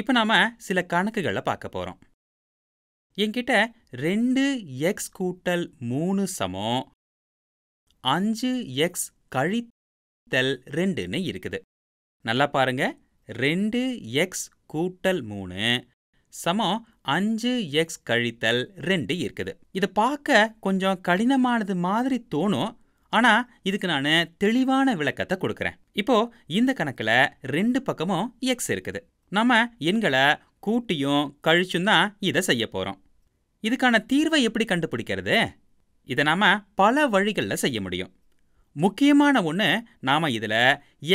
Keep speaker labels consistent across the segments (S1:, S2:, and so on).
S1: இப்போ நாம் சில கணக்குகளை பார்க்க போகிறோம் என்கிட்ட ரெண்டு எக்ஸ் கூட்டல் மூணு சமம் அஞ்சு எக்ஸ் கழித்தல் ரெண்டுன்னு இருக்குது நல்லா பாருங்க ரெண்டு எக்ஸ் கூட்டல் மூணு சமம் அஞ்சு எக்ஸ் கழித்தல் ரெண்டு இருக்குது இதை பார்க்க கொஞ்சம் கடினமானது மாதிரி தோணும் ஆனால் இதுக்கு நான் தெளிவான விளக்கத்தை கொடுக்குறேன் இப்போ இந்த கணக்கில் ரெண்டு பக்கமும் எக்ஸ் இருக்குது நம்ம எண்களை கூட்டியும் கழிச்சும் தான் இதை செய்ய போகிறோம் இதுக்கான தீர்வை எப்படி கண்டுபிடிக்கிறது இதை நாம் பல வழிகளில் செய்ய முடியும் முக்கியமான ஒன்று நாம் இதில்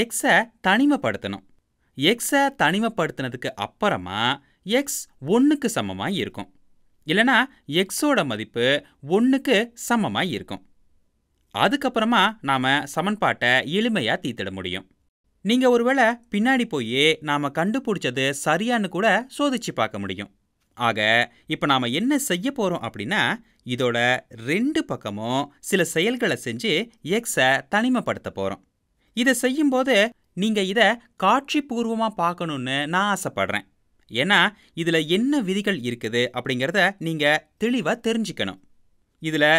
S1: எக்ஸை தனிமப்படுத்தணும் எக்ஸை தனிமப்படுத்தினதுக்கு அப்புறமா எக்ஸ் ஒன்றுக்கு சமமாக இருக்கும் இல்லைனா எக்ஸோட மதிப்பு ஒன்றுக்கு சமமாக இருக்கும் அதுக்கப்புறமா நாம் சமன்பாட்டை எளிமையாக தீர்த்திட முடியும் நீங்க ஒருவேளை பின்னாடி போய் நாம கண்டுபிடிச்சது சரியான்னு கூட சோதிச்சு பார்க்க முடியும் ஆக இப்ப நாம என்ன செய்ய போறோம் அப்படின்னா இதோட ரெண்டு பக்கமும் சில செயல்களை செஞ்சு எக்ஸை தனிமைப்படுத்த போறோம் இதை செய்யும்போது நீங்க இதை காட்சி பார்க்கணும்னு நான் ஆசைப்படுறேன் ஏன்னா இதில் என்ன விதிகள் இருக்குது அப்படிங்கிறத நீங்கள் தெளிவாக தெரிஞ்சுக்கணும் இதில்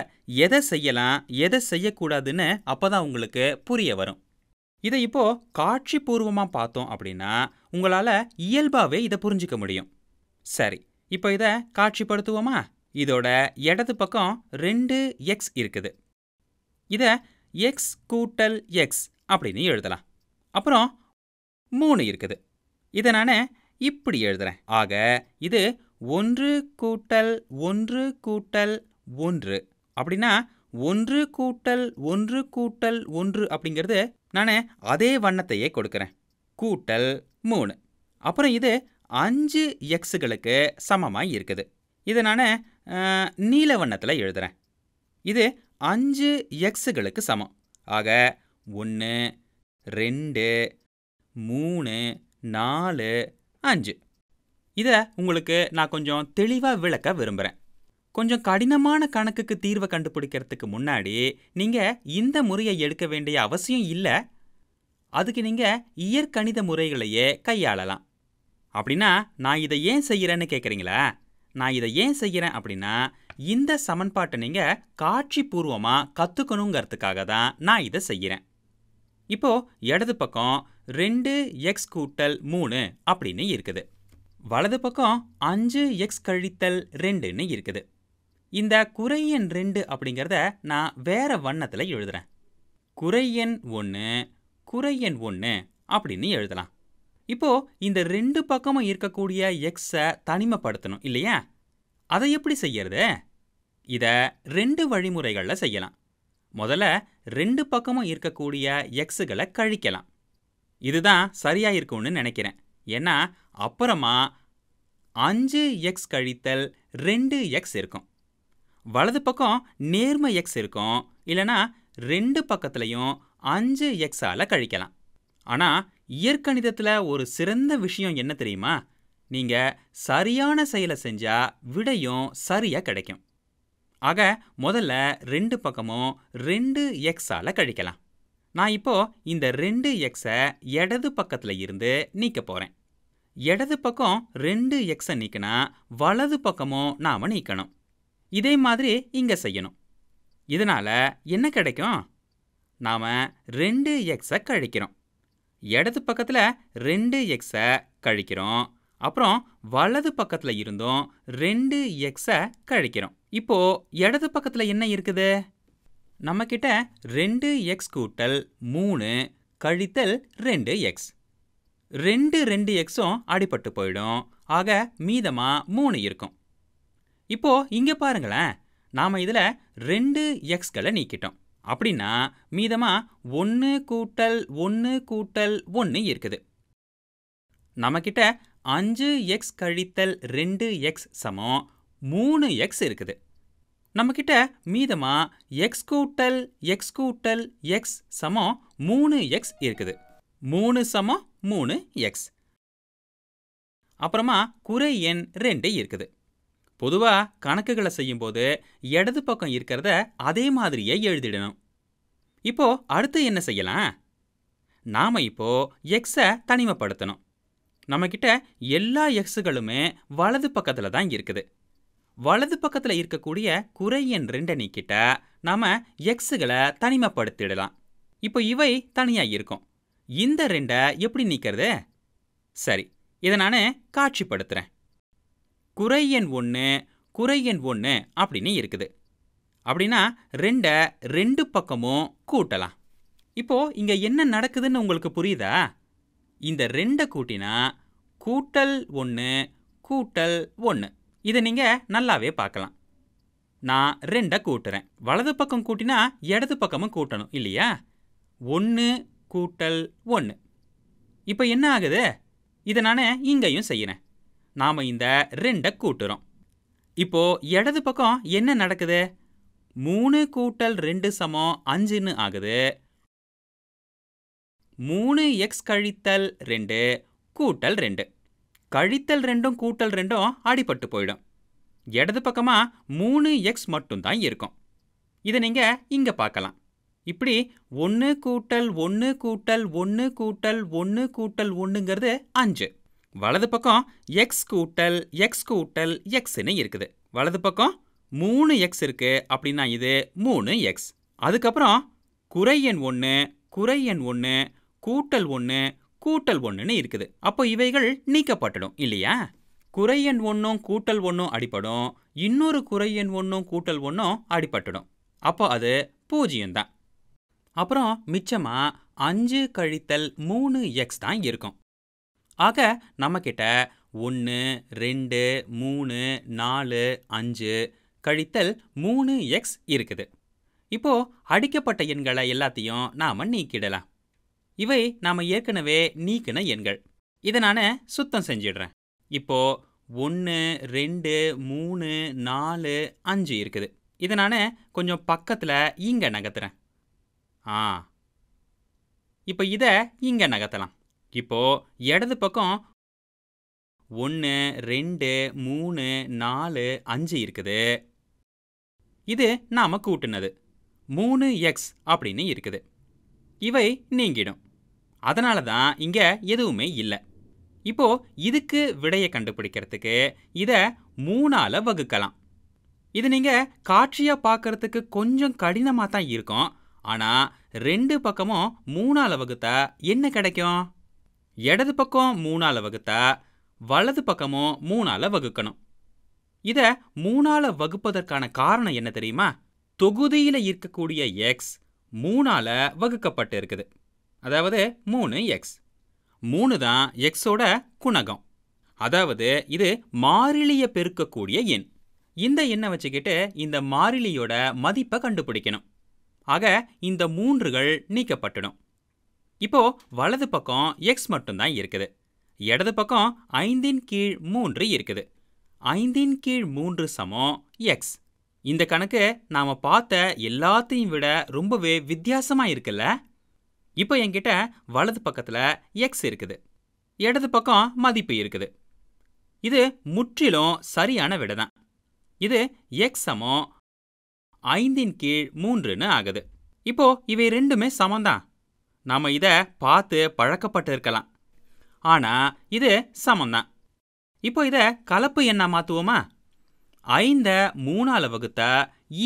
S1: எதை செய்யலாம் எதை செய்யக்கூடாதுன்னு அப்போ தான் உங்களுக்கு புரிய வரும் இதை இப்போ காட்சி பூர்வமா பார்த்தோம் அப்படின்னா உங்களால் இயல்பாகவே இதை புரிஞ்சிக்க முடியும் சரி இப்போ இதை காட்சிப்படுத்துவோமா இதோட இடது பக்கம் ரெண்டு எக்ஸ் இருக்குது இதை எக்ஸ் கூட்டல் எக்ஸ் அப்படின்னு எழுதலாம் அப்புறம் மூணு இருக்குது இதை நான் இப்படி எழுதுறேன் ஆக இது ஒன்று கூட்டல் ஒன்று கூட்டல் ஒன்று அப்படின்னா ஒன்று கூட்டல் ஒன்று கூட்டல் ஒன்று அப்படிங்கிறது நான் அதே வண்ணத்தையே கொடுக்குறேன் கூட்டல் மூணு அப்புறம் இது அஞ்சு எக்ஸுகளுக்கு சமமாக இருக்குது இதை நான் நீல வண்ணத்தில் எழுதுகிறேன் இது அஞ்சு எக்ஸுகளுக்கு சமம் ஆக ஒன்று ரெண்டு மூணு நாலு அஞ்சு இதை உங்களுக்கு நான் கொஞ்சம் தெளிவாக விளக்க விரும்புகிறேன் கொஞ்சம் கடினமான கணக்குக்கு தீர்வை கண்டுபிடிக்கிறதுக்கு முன்னாடி நீங்கள் இந்த முறையை எடுக்க வேண்டிய அவசியம் இல்லை அதுக்கு நீங்கள் இயற்கணித முறைகளையே கையாளலாம் அப்படின்னா நான் இதை ஏன் செய்கிறேன்னு கேட்குறீங்களா நான் இதை ஏன் செய்கிறேன் அப்படின்னா இந்த சமன்பாட்டை நீங்கள் காட்சி பூர்வமாக கற்றுக்கணுங்கிறதுக்காக தான் நான் இதை செய்கிறேன் இப்போது இடது பக்கம் ரெண்டு எக்ஸ் கூட்டல் மூணு அப்படின்னு இருக்குது வலது பக்கம் அஞ்சு எக்ஸ் கழித்தல் ரெண்டுன்னு இருக்குது இந்த குறை எண் ரெண்டு அப்படிங்கிறத நான் வேறு வண்ணத்தில் எழுதுகிறேன் குறை எண் ஒன்று குறை எண் ஒன்று அப்படின்னு எழுதலாம் இப்போது இந்த ரெண்டு பக்கமும் இருக்கக்கூடிய எக்ஸை தனிமைப்படுத்தணும் இல்லையா அதை எப்படி செய்யறது இதை ரெண்டு வழிமுறைகளில் செய்யலாம் முதல்ல ரெண்டு பக்கமும் இருக்கக்கூடிய எக்ஸுகளை கழிக்கலாம் இதுதான் சரியாக இருக்கும்னு நினைக்கிறேன் ஏன்னா அப்புறமா அஞ்சு எக்ஸ் கழித்தல் ரெண்டு எக்ஸ் இருக்கும் வலது பக்கம் நேர்ம எக்ஸ் இருக்கும் இல்லைனா ரெண்டு பக்கத்துலையும் அஞ்சு எக்ஸால் கழிக்கலாம் ஆனால் இயற்கணிதத்தில் ஒரு சிறந்த விஷயம் என்ன தெரியுமா நீங்கள் சரியான செயலை செஞ்சால் விடையும் சரியாக கிடைக்கும் ஆக முதல்ல ரெண்டு பக்கமும் ரெண்டு எக்ஸால் கழிக்கலாம் நான் இப்போது இந்த ரெண்டு எக்ஸை இடது பக்கத்தில் இருந்து நீக்க போகிறேன் இடது பக்கம் ரெண்டு எக்ஸை நீக்கினா வலது பக்கமும் நாம் நீக்கணும் இதே மாதிரி இங்கே செய்யணும் இதனால் என்ன கிடைக்கும் நாம் ரெண்டு எக்ஸை கழிக்கிறோம் இடது பக்கத்தில் ரெண்டு எக்ஸை கழிக்கிறோம் அப்புறம் வலது பக்கத்தில் இருந்தும் ரெண்டு எக்ஸை கழிக்கிறோம் இப்போது இடது பக்கத்தில் என்ன இருக்குது நம்மக்கிட்ட ரெண்டு எக்ஸ் கூட்டல் மூணு கழித்தல் ரெண்டு எக்ஸ் ரெண்டு ரெண்டு எக்ஸும் அடிபட்டு போயிடும் ஆக மீதமாக மூணு இருக்கும் இப்போ இங்கே பாருங்களேன் நாம் இதில் ரெண்டு எக்ஸ்களை நீக்கிட்டோம் அப்படின்னா மீதமாக ஒன்று கூட்டல் ஒன்று கூட்டல் ஒன்று இருக்குது நம்மக்கிட்ட அஞ்சு எக்ஸ் கழித்தல் ரெண்டு எக்ஸ் சமம் மூணு எக்ஸ் இருக்குது நம்மக்கிட்ட மீதமாக எக்ஸ் கூட்டல் எக்ஸ் கூட்டல் எக்ஸ் சமம் மூணு எக்ஸ் இருக்குது மூணு சமம் மூணு எக்ஸ் அப்புறமா குறை எண் ரெண்டு இருக்குது பொதுவாக கணக்குகளை செய்யும்போது இடது பக்கம் இருக்கிறத அதே மாதிரியே எழுதிடணும் இப்போ அடுத்து என்ன செய்யலாம் நாம் இப்போ எக்ஸை தனிமப்படுத்தணும் நம்மக்கிட்ட எல்லா எக்ஸுகளுமே வலது பக்கத்தில் தான் இருக்குது வலது பக்கத்தில் இருக்கக்கூடிய குறை எண் ரெண்டை நீக்கிட்ட நாம் எக்ஸுகளை தனிமப்படுத்திடலாம் இப்போ இவை தனியாக இருக்கும் இந்த ரெண்டை எப்படி நீக்கிறது சரி இதை நான் காட்சிப்படுத்துகிறேன் குறை எண் ஒன்று குறை எண் ஒன்று அப்படின்னு இருக்குது அப்படின்னா ரெண்டை ரெண்டு பக்கமும் கூட்டலாம் இப்போது இங்கே என்ன நடக்குதுன்னு உங்களுக்கு புரியுதா இந்த ரெண்டை கூட்டினா கூட்டல் ஒன்று கூட்டல் ஒன்று இதை நீங்கள் நல்லாவே பார்க்கலாம் நான் ரெண்டை கூட்டுறேன் வலது பக்கம் கூட்டினா இடது பக்கமும் கூட்டணும் இல்லையா ஒன்று கூட்டல் ஒன்று இப்போ என்ன ஆகுது இதை நான் இங்கேயும் செய்கிறேன் நாம் இந்த ரெண்டை கூட்டுறோம் இப்போது இடது பக்கம் என்ன நடக்குது மூணு கூட்டல் ரெண்டு சமம் அஞ்சுன்னு ஆகுது மூணு எக்ஸ் கழித்தல் ரெண்டு கூட்டல் ரெண்டு கழித்தல் ரெண்டும் கூட்டல் ரெண்டும் அடிபட்டு போயிடும் இடது பக்கமாக மூணு எக்ஸ் மட்டும்தான் இருக்கும் இதை நீங்கள் இங்கே பார்க்கலாம் இப்படி ஒன்று கூட்டல் ஒன்று கூட்டல் ஒன்று கூட்டல் ஒன்று கூட்டல் ஒன்றுங்கிறது அஞ்சு வலது பக்கம் எக்ஸ் கூட்டல் எக்ஸ் கூட்டல் எக்ஸ்னு இருக்குது வலது பக்கம் மூணு எக்ஸ் இருக்குது அப்படின்னா இது மூணு எக்ஸ் அதுக்கப்புறம் குறை எண் ஒன்று குறை எண் ஒன்று கூட்டல் ஒன்று கூட்டல் ஒன்றுன்னு இருக்குது அப்போ இவைகள் நீக்கப்பட்டுடும் இல்லையா குறை எண் ஒன்றும் கூட்டல் ஒன்றும் அடிப்படும் இன்னொரு குறை எண் ஒன்றும் கூட்டல் ஒன்றும் அடிப்பட்டுடும் அப்போ அது பூஜ்ஜியம்தான் அப்புறம் மிச்சமாக அஞ்சு கழித்தல் மூணு எக்ஸ் தான் இருக்கும் ஆக நம்மக்கிட்ட ஒன்று ரெண்டு மூணு நாலு அஞ்சு கழித்தல் மூணு எக்ஸ் இருக்குது இப்போது அடிக்கப்பட்ட எண்களை எல்லாத்தையும் நாம் நீக்கிடலாம் இவை நாம் ஏற்கனவே நீக்கின எண்கள் இதை நான் சுத்தம் செஞ்சிடுறேன் இப்போது ஒன்று ரெண்டு மூணு நாலு அஞ்சு இருக்குது இதை நான் கொஞ்சம் பக்கத்தில் இங்கே நகர்த்துறேன் ஆ இப்போ இதை இங்கே நகர்த்தலாம் இப்போ இடது பக்கம் ஒன்று ரெண்டு மூணு நாலு அஞ்சு இருக்குது இது நாம் கூட்டினது மூணு எக்ஸ் அப்படின்னு இருக்குது இவை நீங்கிடும் அதனால தான் இங்கே எதுவுமே இல்லை இப்போ இதுக்கு விடையை கண்டுபிடிக்கிறதுக்கு இதை மூணால் வகுக்கலாம் இது நீங்கள் காட்சியாக பார்க்கறதுக்கு கொஞ்சம் கடினமாக தான் இருக்கும் ஆனால் ரெண்டு பக்கமும் மூணால் வகுத்தா என்ன கிடைக்கும் இடது பக்கம் மூணால் வகுத்தா வலது பக்கமும் மூணால் வகுக்கணும் இதை மூணால் வகுப்பதற்கான காரணம் என்ன தெரியுமா தொகுதியில் இருக்கக்கூடிய எக்ஸ் மூணால் வகுக்கப்பட்டு இருக்குது அதாவது மூணு எக்ஸ் மூணு தான் எக்ஸோட குணகம் அதாவது இது மாறிலியை பெருக்கக்கூடிய எண் இந்த எண்ணை வச்சுக்கிட்டு இந்த மாறிலியோட மதிப்பை கண்டுபிடிக்கணும் ஆக இந்த மூன்றுகள் நீக்கப்பட்டுடும் இப்போ வலது பக்கம் எக்ஸ் மட்டும்தான் இருக்குது இடது பக்கம் ஐந்தின் கீழ் மூன்று இருக்குது ஐந்தின் கீழ் மூன்று சமம் எக்ஸ் இந்த கணக்கு நாம் பார்த்த எல்லாத்தையும் விட ரொம்பவே வித்தியாசமாக இருக்குல்ல இப்போ என்கிட்ட வலது பக்கத்தில் எக்ஸ் இருக்குது இடது பக்கம் மதிப்பு இருக்குது இது முற்றிலும் சரியான விட தான் இது எக்ஸ் சமம் ஐந்தின் கீழ் மூன்றுன்னு ஆகுது இப்போ இவை ரெண்டுமே சமம்தான் நாம் இதை பார்த்து பழக்கப்பட்டு இருக்கலாம் ஆனால் இது சமம்தான் இப்போ இதை கலப்பு எண்ணாக மாற்றுவோமா ஐந்த மூணால் வகுத்த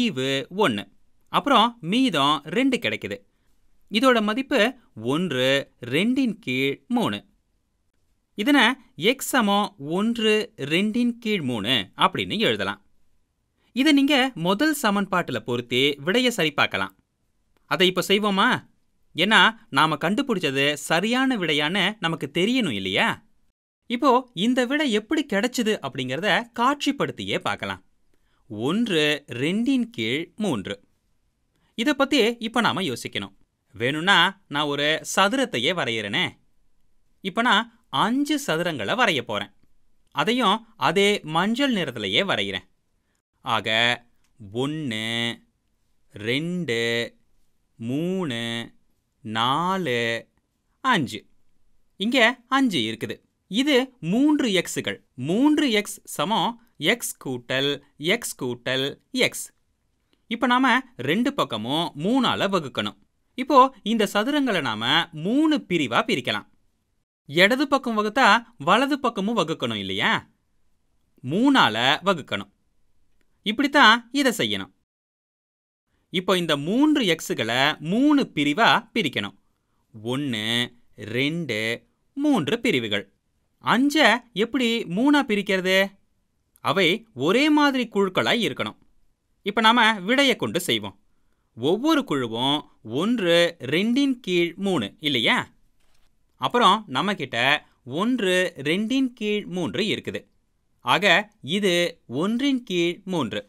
S1: ஈவு ஒன்று அப்புறம் மீதம் ரெண்டு கிடைக்குது இதோட மதிப்பு ஒன்று ரெண்டின் கீழ் மூணு இதனை எக்ஸ் சமம் ஒன்று ரெண்டின் கீழ் மூணு அப்படின்னு எழுதலாம் இதை நீங்கள் முதல் சமன்பாட்டில் பொருத்தி விடையை சரிபார்க்கலாம் அதை இப்போ செய்வோமா ஏன்னா நாம் கண்டுபிடிச்சது சரியான விடையான்னு நமக்கு தெரியணும் இல்லையா இப்போ இந்த விடை எப்படி கிடைச்சது அப்படிங்கிறத காட்சிப்படுத்தியே பார்க்கலாம் ஒன்று ரெண்டின் கீழ் மூன்று இதை பற்றி இப்போ நாம் யோசிக்கணும் வேணும்னா நான் ஒரு சதுரத்தையே வரைகிறேனே இப்போ நான் அஞ்சு சதுரங்களை வரைய போகிறேன் அதையும் அதே மஞ்சள் நிறத்துலையே வரைகிறேன் ஆக ஒன்று ரெண்டு மூணு நாலு அஞ்சு இங்கே அஞ்சு இருக்குது இது மூன்று எக்ஸுகள் மூன்று எக்ஸ் சமம் எக்ஸ் கூட்டல் எக்ஸ் கூட்டல் எக்ஸ் இப்போ நாம் ரெண்டு பக்கமும் மூணால் வகுக்கணும் இப்போ இந்த சதுரங்களை நாம் மூணு பிரிவாக பிரிக்கலாம் இடது பக்கம் வகுத்தா வலது பக்கமும் வகுக்கணும் இல்லையா மூணால் வகுக்கணும் இப்படித்தான் இதை செய்யணும் இப்போ இந்த மூன்று எக்ஸுகளை மூணு பிரிவாக பிரிக்கணும் ஒன்று ரெண்டு மூன்று பிரிவுகள் அஞ்சை எப்படி மூணாக பிரிக்கிறது அவை ஒரே மாதிரி குழுக்களாக இருக்கணும் இப்போ நாம் விடையை கொண்டு செய்வோம் ஒவ்வொரு குழுவும் ஒன்று ரெண்டின் கீழ் மூணு இல்லையா அப்புறம் நம்மக்கிட்ட ஒன்று ரெண்டின் கீழ் மூன்று இருக்குது ஆக இது ஒன்றின் கீழ் மூன்று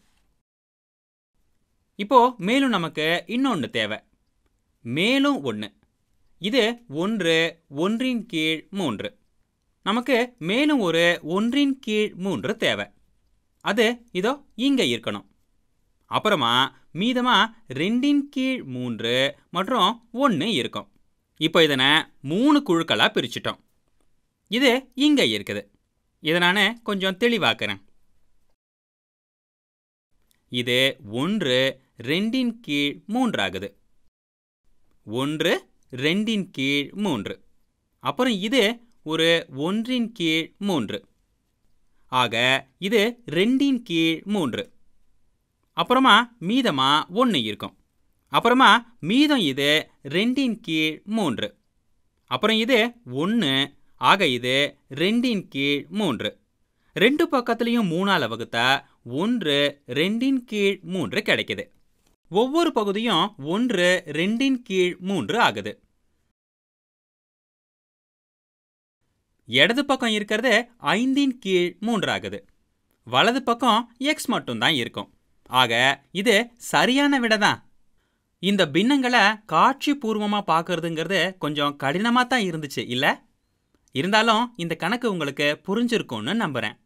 S1: இப்போது மேலும் நமக்கு இன்னொன்று தேவை மேலும் ஒன்று இது ஒன்று ஒன்றின் கீழ் மூன்று நமக்கு மேலும் ஒரு ஒன்றின் கீழ் மூன்று தேவை அது இதோ இங்கே இருக்கணும் அப்புறமா மீதமாக ரெண்டின் கீழ் மூன்று மற்றும் ஒன்று இருக்கும் இப்போ இதனை மூணு குழுக்களாக பிரிச்சிட்டோம் இது இங்கே இருக்குது இதை நான் கொஞ்சம் தெளிவாக்குறேன் இது ஒன்று ரெண்டின் கீழ் மூன்றாகுது ஒன்று ரெண்டின் கீழ் மூன்று அப்புறம் இது ஒரு ஒன்றின் கீழ் மூன்று ஆக இது ரெண்டின் கீழ் மூன்று அப்புறமா மீதமாக ஒன்று இருக்கும் அப்புறமா மீதம் இது ரெண்டின் கீழ் மூன்று அப்புறம் இது ஒன்று ஆக இது ரெண்டின் கீழ் மூன்று ரெண்டு பக்கத்துலேயும் மூணால் வகுத்தா ஒன்று ரெண்டின் கீழ் மூன்று கிடைக்கிது ஒவ்வொரு பகுதியும் ஒன்று ரெண்டின் கீழ் மூன்று ஆகுது இடது பக்கம் இருக்கிறது ஐந்தின் கீழ் மூன்று ஆகுது வலது பக்கம் எக்ஸ் மட்டும்தான் இருக்கும் ஆக இது சரியான விட தான் இந்த பின்னங்களை காட்சி பூர்வமாக பார்க்கறதுங்கிறது கொஞ்சம் கடினமாக தான் இருந்துச்சு இல்லை இருந்தாலும் இந்த கணக்கு உங்களுக்கு புரிஞ்சிருக்கும்னு நம்புகிறேன்